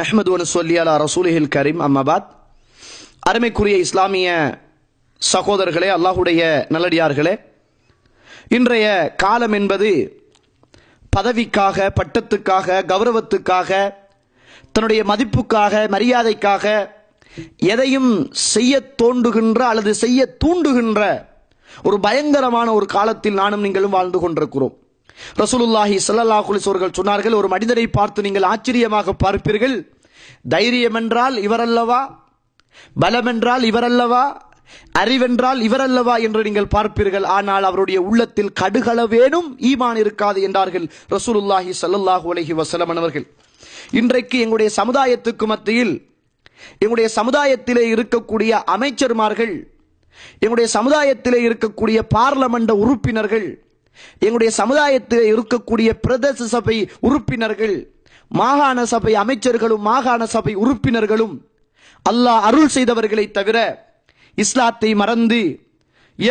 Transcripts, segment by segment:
நஹ்மது சொல்லி அலா ரசூலிஹில் கரீம் அம்மாபாத் அருமைக்குரிய இஸ்லாமிய சகோதரர்களே அல்லாஹுடைய நல்லடியார்களே இன்றைய காலம் என்பது பதவிக்காக பட்டத்துக்காக கௌரவத்துக்காக தன்னுடைய மதிப்புக்காக மரியாதைக்காக எதையும் செய்ய தோண்டுகின்ற அல்லது செய்ய தூண்டுகின்ற ஒரு பயங்கரமான ஒரு காலத்தில் நானும் நீங்களும் வாழ்ந்து கொண்டிருக்கிறோம் ரசூலுல்லாஹி சல்லல்லா அவர்கள் சொன்னார்கள் ஒரு மனிதரை பார்த்து நீங்கள் ஆச்சரியமாக பார்ப்பீர்கள் தைரியம் என்றால் இவரல்லவா பலம் என்றால் இவரல்லவா அறிவென்றால் இவரல்லவா என்று நீங்கள் பார்ப்பீர்கள் ஆனால் அவருடைய உள்ளத்தில் கடுகளவேனும் ஈமான் இருக்காது என்றார்கள் ரசூலுல்லாஹி சல்லல்லாஹு அலஹி வசலமன் அவர்கள் இன்றைக்கு எங்களுடைய சமுதாயத்துக்கு மத்தியில் எங்களுடைய சமுதாயத்திலே இருக்கக்கூடிய அமைச்சர்மார்கள் எங்களுடைய சமுதாயத்திலே இருக்கக்கூடிய பார்லமெண்ட உறுப்பினர்கள் எங்களுடைய சமுதாயத்தில் இருக்கக்கூடிய பிரதேச சபை உறுப்பினர்கள் மாகாண சபை அமைச்சர்களும் மாகாண சபை உறுப்பினர்களும் அல்லாஹ் அருள் செய்தவர்களை தவிர இஸ்லாத்தை மறந்து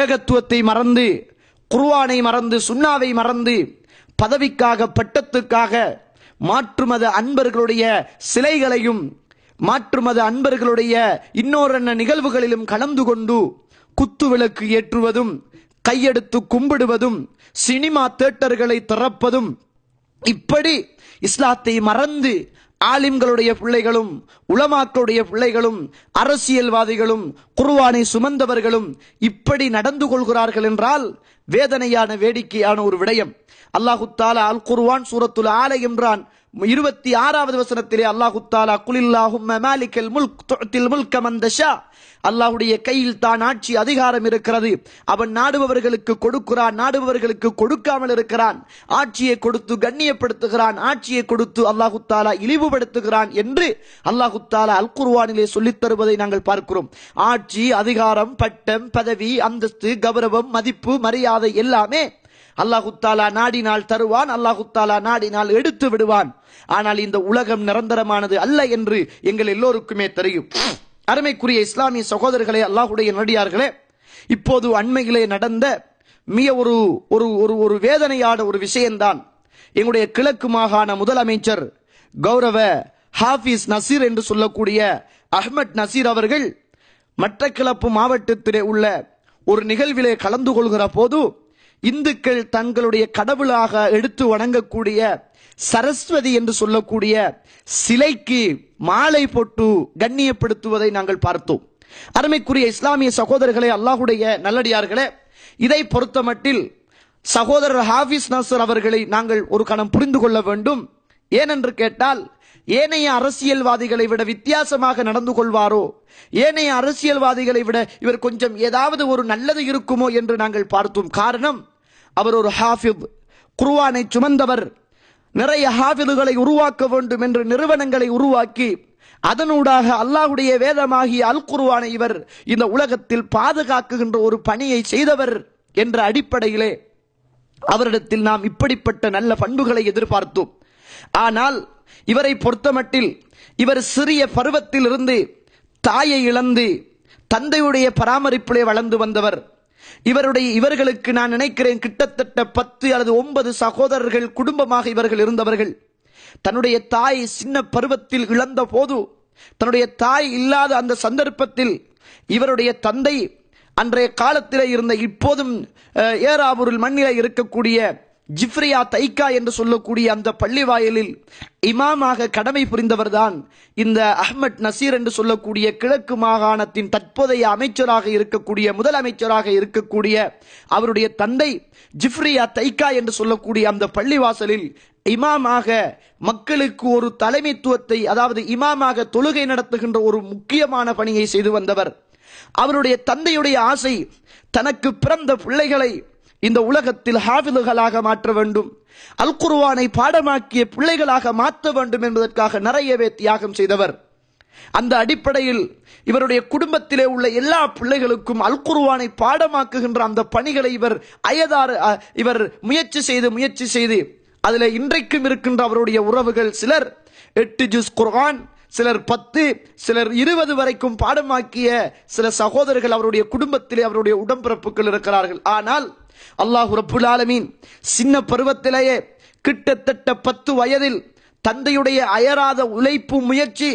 ஏகத்துவத்தை மறந்து குர்வானை மறந்து சுண்ணாவை மறந்து பதவிக்காக பட்டத்துக்காக மாற்றுமத அன்பர்களுடைய சிலைகளையும் மாற்றுமத அன்பர்களுடைய இன்னொரு நிகழ்வுகளிலும் கலந்து கொண்டு குத்து விளக்கு ஏற்றுவதும் கையெடுத்து கும்பிடுவதும் சினிமா தேட்டர்களை திறப்பதும் இப்படி இஸ்லாத்தை மறந்து ஆலிம்களுடைய பிள்ளைகளும் உளமாக்களுடைய பிள்ளைகளும் அரசியல்வாதிகளும் குர்வானை சுமந்தவர்களும் இப்படி நடந்து கொள்கிறார்கள் என்றால் வேதனையான வேடிக்கையான ஒரு விடயம் அல்லாஹு தாலா அல் குர்வான் சூரத்துல ஆலை என்றான் இருபத்தி ஆறாவது வசனத்திலே அல்லாஹு தாலா குலில்லாஹும் மாலிக்கல் முல்க் துத்தில் முல்க மந்தஷா அல்லாஹுடைய கையில் தான் ஆட்சி அதிகாரம் இருக்கிறது அவன் நாடுபவர்களுக்கு கொடுக்கிறான் நாடுபவர்களுக்கு கொடுக்காமல் இருக்கிறான் ஆட்சியை கொடுத்து கண்ணியப்படுத்துகிறான் ஆட்சியை கொடுத்து அல்லாஹு தாலா இழிவுபடுத்துகிறான் என்று அல்லாஹு தாலா அல் குர்வானிலே சொல்லித் தருவதை நாங்கள் பார்க்கிறோம் ஆட்சி அதிகாரம் பட்டம் பதவி அந்தஸ்து கௌரவம் மதிப்பு மரியாதை எல்லாமே அல்லாஹுத்தாலா நாடினால் தருவான் அல்லாஹுத்தாலா நாடினால் எடுத்து விடுவான் ஆனால் இந்த உலகம் நிரந்தரமானது அல்ல என்று எங்கள் எல்லோருக்குமே தெரியும் அருமைக்குரிய இஸ்லாமிய சகோதரர்களே அல்லாஹுடைய நடிகார்களே இப்போது அண்மையிலே நடந்த மிக ஒரு ஒரு ஒரு ஒரு வேதனையான ஒரு விஷயம்தான் எங்களுடைய கிழக்கு மாகாண முதலமைச்சர் கௌரவ ஹாஃபிஸ் நசீர் என்று சொல்லக்கூடிய அஹ்மத் நசீர் அவர்கள் மற்ற கிளப்பு மாவட்டத்திலே உள்ள ஒரு நிகழ்விலே கலந்து கொள்கிற போது இந்துக்கள் தங்களுடைய கடவுளாக எடுத்து வணங்கக்கூடிய சரஸ்வதி என்று சொல்லக்கூடிய சிலைக்கு மாலை போட்டு கண்ணியப்படுத்துவதை நாங்கள் பார்த்தோம் அருமைக்குரிய இஸ்லாமிய சகோதரர்களே அல்லாஹுடைய நல்லடியார்களே இதை பொறுத்தமட்டில் சகோதரர் ஹாபிஸ் நாசர் அவர்களை நாங்கள் ஒரு கணம் புரிந்து கொள்ள வேண்டும் ஏனென்று கேட்டால் ஏனைய அரசியல்வாதிகளை விட வித்தியாசமாக நடந்து கொள்வாரோ ஏனைய அரசியல்வாதிகளை விட இவர் கொஞ்சம் ஏதாவது ஒரு நல்லது இருக்குமோ என்று நாங்கள் பார்த்தோம் காரணம் அவர் ஒரு ஹாஃபிப் குருவானை சுமந்தவர் நிறைய ஹாஃபிதுகளை உருவாக்க வேண்டும் என்று நிறுவனங்களை உருவாக்கி அதனூடாக அல்லாஹுடைய வேதமாகிய அல் குருவானை இவர் இந்த உலகத்தில் பாதுகாக்குகின்ற ஒரு பணியை செய்தவர் என்ற அடிப்படையிலே அவரிடத்தில் நாம் இப்படிப்பட்ட நல்ல பண்புகளை எதிர்பார்த்தோம் ஆனால் இவரை பொறுத்தமட்டில் இவர் சிறிய பருவத்தில் இருந்து தாயை இழந்து தந்தையுடைய பராமரிப்பிலே வளர்ந்து வந்தவர் இவருடைய இவர்களுக்கு நான் நினைக்கிறேன் கிட்டத்தட்ட பத்து அல்லது ஒன்பது சகோதரர்கள் குடும்பமாக இவர்கள் இருந்தவர்கள் தன்னுடைய தாய் சின்ன பருவத்தில் இழந்த போது தன்னுடைய தாய் இல்லாத அந்த சந்தர்ப்பத்தில் இவருடைய தந்தை அன்றைய காலத்திலே இருந்த இப்போதும் ஏராவூரில் மண்ணில இருக்கக்கூடிய ஜிப்ரியா தைக்கா என்று சொல்லக்கூடிய அந்த பள்ளி வாயிலில் இமாமாக கடமை புரிந்தவர்தான் இந்த அஹ்மத் நசீர் என்று சொல்லக்கூடிய கிழக்கு மாகாணத்தின் தற்போதைய அமைச்சராக இருக்கக்கூடிய முதலமைச்சராக இருக்கக்கூடிய அவருடைய தந்தை ஜிப்ரியா தைக்கா என்று சொல்லக்கூடிய அந்த பள்ளிவாசலில் இமாமாக மக்களுக்கு ஒரு தலைமைத்துவத்தை அதாவது இமாமாக தொழுகை நடத்துகின்ற ஒரு முக்கியமான பணியை செய்து வந்தவர் அவருடைய தந்தையுடைய ஆசை தனக்கு பிறந்த பிள்ளைகளை இந்த உலகத்தில் ஹாவிதுகளாக மாற்ற வேண்டும் அல் குருவானை பாடமாக்கிய பிள்ளைகளாக மாற்ற வேண்டும் என்பதற்காக நிறையவே தியாகம் செய்தவர் அந்த அடிப்படையில் இவருடைய குடும்பத்திலே உள்ள எல்லா பிள்ளைகளுக்கும் அல் குருவானை பாடமாக்குகின்ற அந்த பணிகளை இவர் அயதாறு இவர் முயற்சி செய்து முயற்சி செய்து அதுல இன்றைக்கும் இருக்கின்ற அவருடைய உறவுகள் சிலர் எட்டு ஜூஸ் குர்ஆன் சிலர் பத்து சிலர் இருபது வரைக்கும் பாடமாக்கிய சில சகோதரர்கள் அவருடைய குடும்பத்திலே அவருடைய உடம்பிறப்புகள் இருக்கிறார்கள் ஆனால் அல்லாஹு ரப்புல் ஆலமீன் சின்ன பருவத்திலேயே கிட்டத்தட்ட பத்து வயதில் தந்தையுடைய அயராத உழைப்பு முயற்சி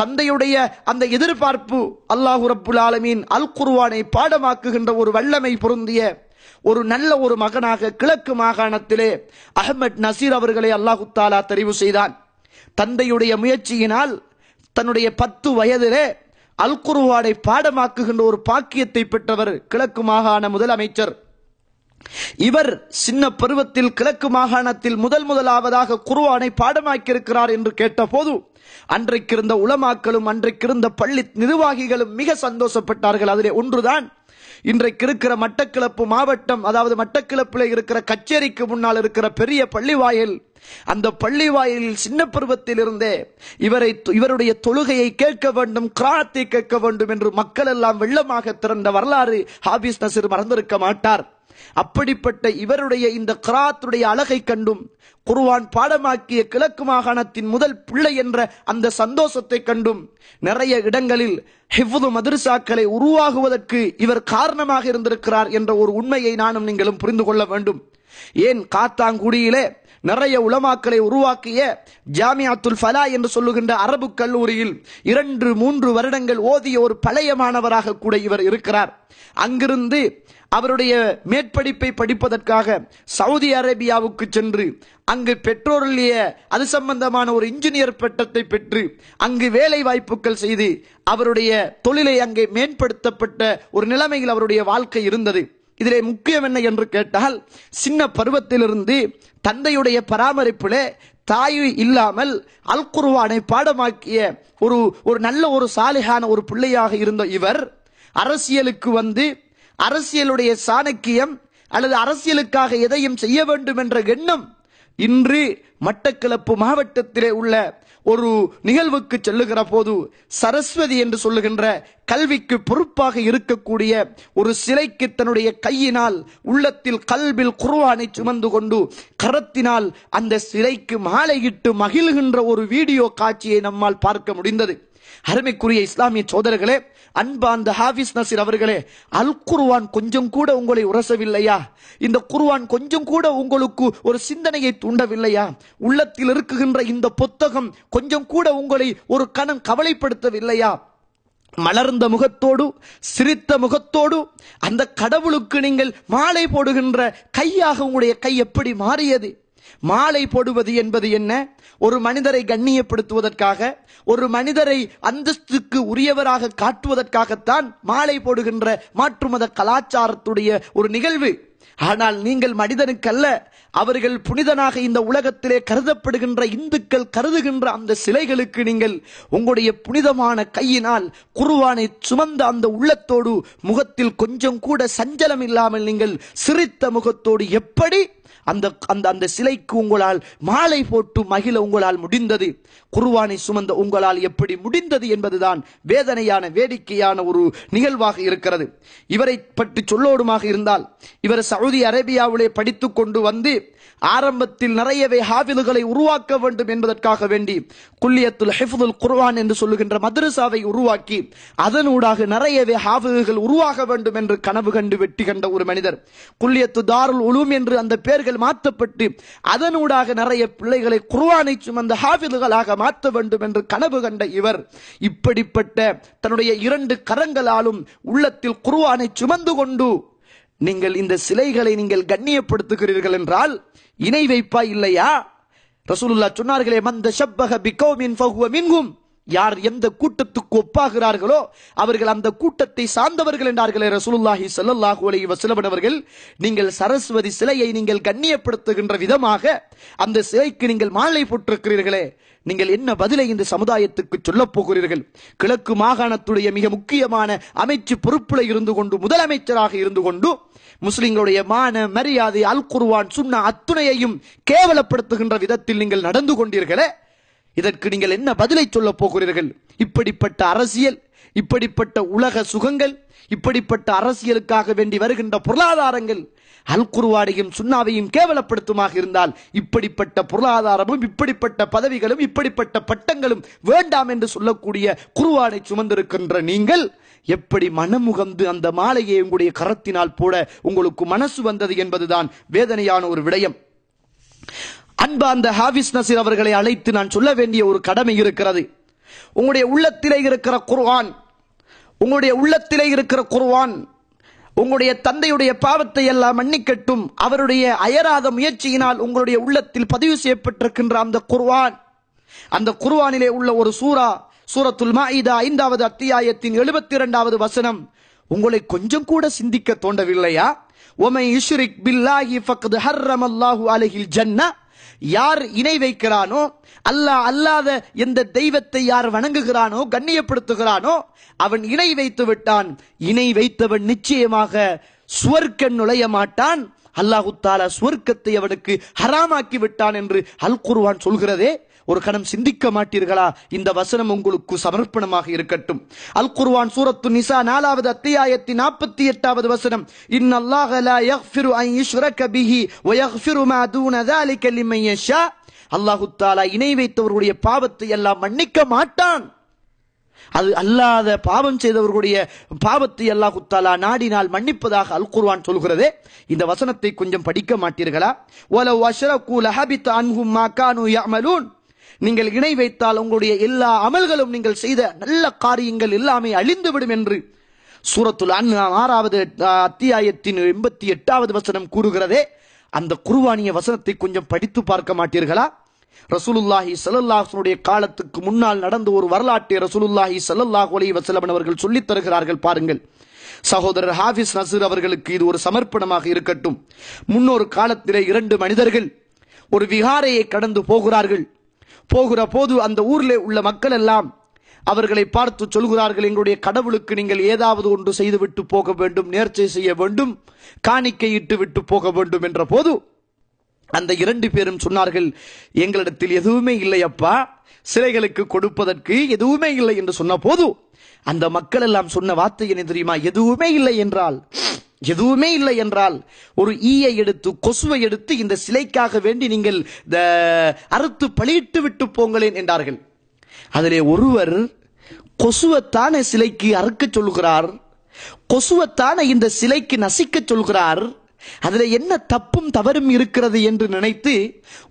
தந்தையுடைய அந்த எதிர்பார்ப்பு அல்லாஹு ரப்புல் ஆலமீன் அல் குர்வானை பாடமாக்குகின்ற ஒரு வல்லமை பொருந்திய ஒரு நல்ல ஒரு மகனாக கிழக்கு மாகாணத்திலே அஹமத் நசீர் அவர்களை அல்லாஹு தாலா தெரிவு செய்தான் தந்தையுடைய முயற்சியினால் தன்னுடைய பத்து வயதிலே அல் குர்வானை பாடமாக்குகின்ற ஒரு பாக்கியத்தை பெற்றவர் கிழக்கு மாகாண முதலமைச்சர் இவர் சின்ன பருவத்தில் கிழக்கு மாகாணத்தில் முதல் முதலாவதாக குர்வானை பாடமாக்கியிருக்கிறார் என்று கேட்டபோது அன்றைக்கிருந்த உளமாக்களும் அன்றைக்கிருந்த பள்ளி நிர்வாகிகளும் மிக சந்தோஷப்பட்டார்கள் அதிலே ஒன்றுதான் இன்றைக்கு இருக்கிற மட்டக்கிளப்பு மாவட்டம் அதாவது மட்டக்கிளப்பில் இருக்கிற கச்சேரிக்கு முன்னால் இருக்கிற பெரிய வாயில் அந்த பள்ளி வாயிலில் சின்ன இருந்தே இவரை இவருடைய தொழுகையை கேட்க வேண்டும் கிராத்தை கேட்க வேண்டும் என்று மக்கள் எல்லாம் வெள்ளமாக திறந்த வரலாறு ஹாபிஸ் நசீர் மறந்திருக்க மாட்டார் அப்படிப்பட்ட இவருடைய இந்த கிராத்துடைய அழகை கண்டும் குருவான் பாடமாக்கிய கிழக்கு மாகாணத்தின் முதல் பிள்ளை என்ற அந்த சந்தோஷத்தை கண்டும் நிறைய இடங்களில் ஹிவ்வது மதுரசாக்களை உருவாகுவதற்கு இவர் காரணமாக இருந்திருக்கிறார் என்ற ஒரு உண்மையை நானும் நீங்களும் புரிந்து கொள்ள வேண்டும் ஏன் காத்தாங்குடியிலே நிறைய உலமாக்களை உருவாக்கிய ஜாமியாத்துல் ஃபலா என்று சொல்லுகின்ற அரபு கல்லூரியில் இரண்டு மூன்று வருடங்கள் ஓதிய ஒரு பழைய மாணவராக கூட இவர் இருக்கிறார் அங்கிருந்து அவருடைய மேற்படிப்பை படிப்பதற்காக சவுதி அரேபியாவுக்கு சென்று அங்கு பெற்றோருடைய அது சம்பந்தமான ஒரு இன்ஜினியர் பட்டத்தை பெற்று அங்கு வேலை வாய்ப்புகள் செய்து அவருடைய தொழிலை அங்கே மேம்படுத்தப்பட்ட ஒரு நிலைமையில் அவருடைய வாழ்க்கை இருந்தது இதிலே முக்கியம் என்ன என்று கேட்டால் சின்ன பருவத்திலிருந்து தந்தையுடைய பராமரிப்பிலே தாய் இல்லாமல் அல் குருவானை பாடமாக்கிய ஒரு ஒரு நல்ல ஒரு சாலையான ஒரு பிள்ளையாக இருந்த இவர் அரசியலுக்கு வந்து அரசியலுடைய சாணக்கியம் அல்லது அரசியலுக்காக எதையும் செய்ய வேண்டும் என்ற எண்ணம் இன்று மட்டக்களப்பு மாவட்டத்திலே உள்ள ஒரு நிகழ்வுக்கு செல்லுகிற போது சரஸ்வதி என்று சொல்லுகின்ற கல்விக்கு பொறுப்பாக இருக்கக்கூடிய ஒரு சிலைக்கு தன்னுடைய கையினால் உள்ளத்தில் கல்வில் குருவானை சுமந்து கொண்டு கரத்தினால் அந்த சிலைக்கு மாலையிட்டு மகிழ்கின்ற ஒரு வீடியோ காட்சியை நம்மால் பார்க்க முடிந்தது அருமைக்குரிய இஸ்லாமிய சோதரர்களே அன்பாந்த ஹாபிஸ் நசீர் அவர்களே அல் குருவான் கொஞ்சம் கூட உங்களை உரசவில்லையா இந்த குருவான் கொஞ்சம் கூட உங்களுக்கு ஒரு சிந்தனையை தூண்டவில்லையா உள்ளத்தில் இருக்குகின்ற இந்த புத்தகம் கொஞ்சம் கூட உங்களை ஒரு கணம் கவலைப்படுத்தவில்லையா மலர்ந்த முகத்தோடு சிரித்த முகத்தோடு அந்த கடவுளுக்கு நீங்கள் மாலை போடுகின்ற கையாக உங்களுடைய கை எப்படி மாறியது மாலை போடுவது என்பது என்ன ஒரு மனிதரை கண்ணியப்படுத்துவதற்காக ஒரு மனிதரை அந்தஸ்துக்கு உரியவராக காட்டுவதற்காகத்தான் மாலை போடுகின்ற மாற்று மத கலாச்சாரத்துடைய ஒரு நிகழ்வு ஆனால் நீங்கள் மனிதனுக்கல்ல அவர்கள் புனிதனாக இந்த உலகத்திலே கருதப்படுகின்ற இந்துக்கள் கருதுகின்ற அந்த சிலைகளுக்கு நீங்கள் உங்களுடைய புனிதமான கையினால் குருவானை சுமந்த அந்த உள்ளத்தோடு முகத்தில் கொஞ்சம் கூட சஞ்சலம் இல்லாமல் நீங்கள் சிரித்த முகத்தோடு எப்படி அந்த அந்த அந்த சிலைக்கு உங்களால் மாலை போட்டு மகிழ உங்களால் முடிந்தது குருவானை சுமந்த உங்களால் எப்படி முடிந்தது என்பதுதான் வேதனையான வேடிக்கையான ஒரு நிகழ்வாக இருக்கிறது இவரை பற்றி சொல்லோடுமாக இருந்தால் இவர் சவுதி அரேபியாவிலே படித்து கொண்டு வந்து ஆரம்பத்தில் நிறையவே ஹாவில்களை உருவாக்க வேண்டும் என்பதற்காக வேண்டி குல்லியத்துல் ஹெஃபுல் குர்வான் என்று சொல்லுகின்ற மதரசாவை உருவாக்கி அதனூடாக நிறையவே ஹாவில்கள் உருவாக வேண்டும் என்று கனவு கண்டு வெட்டி கண்ட ஒரு மனிதர் குல்லியத்து தாருல் உலூம் என்று அந்த பெயர்கள் பிள்ளைகள் மாற்றப்பட்டு அதனூடாக நிறைய பிள்ளைகளை குருவானை சுமந்த ஹாஃபிதுகளாக மாற்ற வேண்டும் என்று கனவு கண்ட இவர் இப்படிப்பட்ட தன்னுடைய இரண்டு கரங்களாலும் உள்ளத்தில் குருவானை சுமந்து கொண்டு நீங்கள் இந்த சிலைகளை நீங்கள் கண்ணியப்படுத்துகிறீர்கள் என்றால் இணை வைப்பா இல்லையா ரசூலுல்லா சொன்னார்களே மந்த சப்பக பிகோமின் ஃபஹுவ மின்கும் யார் எந்த கூட்டத்துக்கு ஒப்பாகிறார்களோ அவர்கள் அந்த கூட்டத்தை சார்ந்தவர்கள் என்றார்களே ரசூலுல்லாஹி சல்லாஹூ அலி அவர்கள் நீங்கள் சரஸ்வதி சிலையை நீங்கள் கண்ணியப்படுத்துகின்ற விதமாக அந்த சிலைக்கு நீங்கள் மாலை போட்டிருக்கிறீர்களே நீங்கள் என்ன பதிலை இந்த சமுதாயத்துக்கு சொல்லப் போகிறீர்கள் கிழக்கு மாகாணத்துடைய மிக முக்கியமான அமைச்சு பொறுப்புல இருந்து கொண்டு முதலமைச்சராக இருந்து கொண்டு முஸ்லிம்களுடைய மான மரியாதை அல் குர்வான் சுண்ணா அத்துணையையும் கேவலப்படுத்துகின்ற விதத்தில் நீங்கள் நடந்து கொண்டீர்களே இதற்கு நீங்கள் என்ன பதிலை சொல்ல போகிறீர்கள் இப்படிப்பட்ட அரசியல் இப்படிப்பட்ட உலக சுகங்கள் இப்படிப்பட்ட அரசியலுக்காக வேண்டி வருகின்ற பொருளாதாரங்கள் அல் குருவாடையும் சுண்ணாவையும் கேவலப்படுத்துமாக இருந்தால் இப்படிப்பட்ட பொருளாதாரமும் இப்படிப்பட்ட பதவிகளும் இப்படிப்பட்ட பட்டங்களும் வேண்டாம் என்று சொல்லக்கூடிய குருவாடை சுமந்திருக்கின்ற நீங்கள் எப்படி மனமுகந்து அந்த மாலையை உங்களுடைய கரத்தினால் போட உங்களுக்கு மனசு வந்தது என்பதுதான் வேதனையான ஒரு விடயம் அன்பார்ந்த ஹாபிஸ் நசீர் அவர்களை அழைத்து நான் சொல்ல வேண்டிய ஒரு கடமை இருக்கிறது உங்களுடைய உள்ளத்திலே இருக்கிற குர்வான் உங்களுடைய உள்ளத்திலே இருக்கிற குர்வான் உங்களுடைய தந்தையுடைய பாவத்தை எல்லாம் மன்னிக்கட்டும் அவருடைய அயராத முயற்சியினால் உங்களுடைய உள்ளத்தில் பதிவு செய்யப்பட்டிருக்கின்ற அந்த குர்வான் அந்த குர்வானிலே உள்ள ஒரு சூரா சூரத்துல் மாயிதா ஐந்தாவது அத்தியாயத்தின் எழுபத்தி இரண்டாவது வசனம் உங்களை கொஞ்சம் கூட சிந்திக்க தோண்டவில்லையா ஒமை இஷ்ரிக் பில்லாஹி ஃபக்து ஹர்ரம் அல்லாஹு அலஹில் ஜன்னா யார் இணை வைக்கிறானோ அல்லாஹ் அல்லாத எந்த தெய்வத்தை யார் வணங்குகிறானோ கண்ணியப்படுத்துகிறானோ அவன் இணை வைத்து விட்டான் இணை வைத்தவன் நிச்சயமாக சுவர்க்க நுழைய மாட்டான் அல்லாஹு தாலா சுவர்க்கத்தை அவனுக்கு ஹராமாக்கி விட்டான் என்று அல் குருவான் சொல்கிறதே ஒரு கணம் சிந்திக்க மாட்டீர்களா இந்த வசனம் உங்களுக்கு சமர்ப்பணமாக இருக்கட்டும் அல் குர்வான் சூரத்து நிசா நாலாவது அத்தியாயத்தி நாற்பத்தி எட்டாவது வசனம் இன்னல்லாஹ லா யக்ஃபிரு அன் யுஷ்ரக பிஹி வ யக்ஃபிரு மா தூன ذلك லிமன் யஷா அல்லாஹு தாலா இணை வைத்தவர்களுடைய பாவத்தை எல்லாம் மன்னிக்க மாட்டான் அது அல்லாத பாவம் செய்தவர்களுடைய பாவத்தை அல்லாஹு தாலா நாடினால் மன்னிப்பதாக அல் குர்வான் சொல்கிறதே இந்த வசனத்தை கொஞ்சம் படிக்க மாட்டீர்களா ஒல வஷரகு லஹபித் அன்ஹும் மா யஅமலூன் நீங்கள் இணை வைத்தால் உங்களுடைய எல்லா அமல்களும் நீங்கள் செய்த நல்ல காரியங்கள் எல்லாமே அழிந்துவிடும் என்று சூரத்துல் அன்ஹாம் ஆறாவது அத்தியாயத்தின் எண்பத்தி எட்டாவது வசனம் கூறுகிறதே அந்த குருவானிய வசனத்தை கொஞ்சம் படித்து பார்க்க மாட்டீர்களா ரசூலுல்லாஹி சல்லல்லாஹனுடைய காலத்துக்கு முன்னால் நடந்த ஒரு வரலாற்றை ரசூலுல்லாஹி சல்லல்லாஹ் அலி வசலமன் அவர்கள் சொல்லித் தருகிறார்கள் பாருங்கள் சகோதரர் ஹாஃபிஸ் நசீர் அவர்களுக்கு இது ஒரு சமர்ப்பணமாக இருக்கட்டும் முன்னொரு காலத்திலே இரண்டு மனிதர்கள் ஒரு விகாரையை கடந்து போகிறார்கள் போகிற போது அந்த ஊரில் உள்ள மக்கள் எல்லாம் அவர்களை பார்த்து சொல்கிறார்கள் எங்களுடைய கடவுளுக்கு நீங்கள் ஏதாவது ஒன்று செய்துவிட்டு போக வேண்டும் நேர்ச்சை செய்ய வேண்டும் காணிக்கை இட்டு விட்டு போக வேண்டும் என்ற போது அந்த இரண்டு பேரும் சொன்னார்கள் எங்களிடத்தில் எதுவுமே இல்லை அப்பா சிலைகளுக்கு கொடுப்பதற்கு எதுவுமே இல்லை என்று சொன்ன போது அந்த மக்கள் எல்லாம் சொன்ன வார்த்தை என்ன தெரியுமா எதுவுமே இல்லை என்றால் எதுவுமே இல்லை என்றால் ஒரு ஈயை எடுத்து கொசுவை எடுத்து இந்த சிலைக்காக வேண்டி நீங்கள் அறுத்து பழியிட்டு விட்டு போங்களேன் என்றார்கள் அதிலே ஒருவர் கொசுவத்தான சிலைக்கு அறுக்க சொல்கிறார் கொசுவத்தான இந்த சிலைக்கு நசிக்க சொல்கிறார் அதுல என்ன தப்பும் தவறும் இருக்கிறது என்று நினைத்து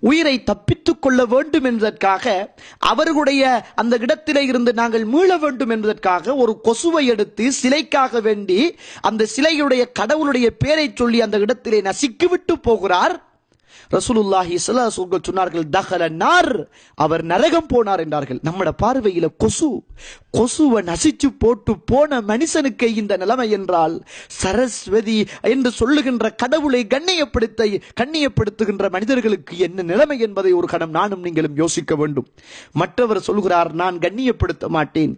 உயிரை தப்பித்துக் கொள்ள வேண்டும் என்பதற்காக அவர்களுடைய அந்த இடத்திலே இருந்து நாங்கள் மீள வேண்டும் என்பதற்காக ஒரு கொசுவை எடுத்து சிலைக்காக வேண்டி அந்த சிலையுடைய கடவுளுடைய பேரை சொல்லி அந்த இடத்திலே நசுக்கிவிட்டு போகிறார் ரசூலுல்லாஹி சலாசூர்கள் சொன்னார்கள் தகல நார் அவர் நரகம் போனார் என்றார்கள் நம்மட பார்வையில கொசு கொசுவை நசிச்சு போட்டு போன மனுஷனுக்கு இந்த நிலைமை என்றால் சரஸ்வதி என்று சொல்லுகின்ற கடவுளை கண்ணியப்படுத்த கண்ணியப்படுத்துகின்ற மனிதர்களுக்கு என்ன நிலைமை என்பதை ஒரு கணம் நானும் நீங்களும் யோசிக்க வேண்டும் மற்றவர் சொல்கிறார் நான் கண்ணியப்படுத்த மாட்டேன்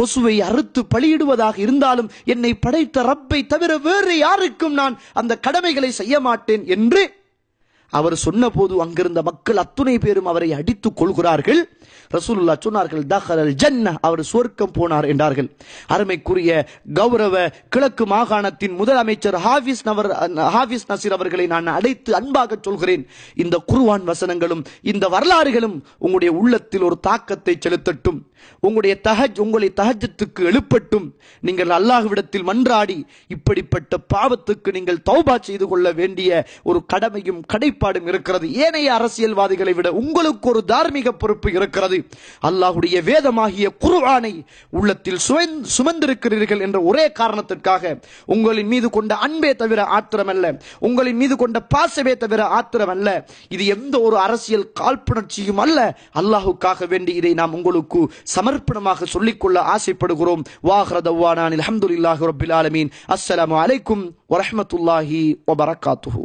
கொசுவை அறுத்து பலியிடுவதாக இருந்தாலும் என்னை படைத்த ரப்பை தவிர வேறு யாருக்கும் நான் அந்த கடமைகளை செய்ய மாட்டேன் என்று அவர் சொன்னபோது அங்கிருந்த மக்கள் அத்துணை பேரும் அவரை அடித்துக் கொள்கிறார்கள் ரசூலுல்லா சொன்னார்கள் தஹரல் ஜன்ன அவர் சுவர்க்கம் போனார் என்றார்கள் அருமைக்குரிய கௌரவ கிழக்கு மாகாணத்தின் முதலமைச்சர் ஹாபிஸ் நவர் ஹாபிஸ் நசீர் அவர்களை நான் அழைத்து அன்பாக சொல்கிறேன் இந்த குருவான் வசனங்களும் இந்த வரலாறுகளும் உங்களுடைய உள்ளத்தில் ஒரு தாக்கத்தை செலுத்தட்டும் உங்களுடைய தஹஜ் உங்களை தஹஜத்துக்கு எழுப்பட்டும் நீங்கள் அல்லாஹ்விடத்தில் மன்றாடி இப்படிப்பட்ட பாவத்துக்கு நீங்கள் தௌபா செய்து கொள்ள வேண்டிய ஒரு கடமையும் கடைப்ப கடப்பாடும் இருக்கிறது ஏனைய அரசியல்வாதிகளை விட உங்களுக்கு ஒரு தார்மீக பொறுப்பு இருக்கிறது அல்லாஹுடைய வேதமாகிய குருவானை உள்ளத்தில் சுமந்திருக்கிறீர்கள் என்ற ஒரே காரணத்திற்காக உங்களின் மீது கொண்ட அன்பே தவிர ஆத்திரம் அல்ல உங்களின் மீது கொண்ட பாசமே தவிர ஆத்திரம் அல்ல இது எந்த ஒரு அரசியல் காழ்ப்புணர்ச்சியும் அல்ல அல்லாஹுக்காக வேண்டி இதை நாம் உங்களுக்கு சமர்ப்பணமாக சொல்லிக்கொள்ள ஆசைப்படுகிறோம் வாஹ்ரதவானான் அலமதுல்லாஹி ரபில் ஆலமீன் அலைக்கும் வரமத்துல்லாஹி வபரகாத்துஹூ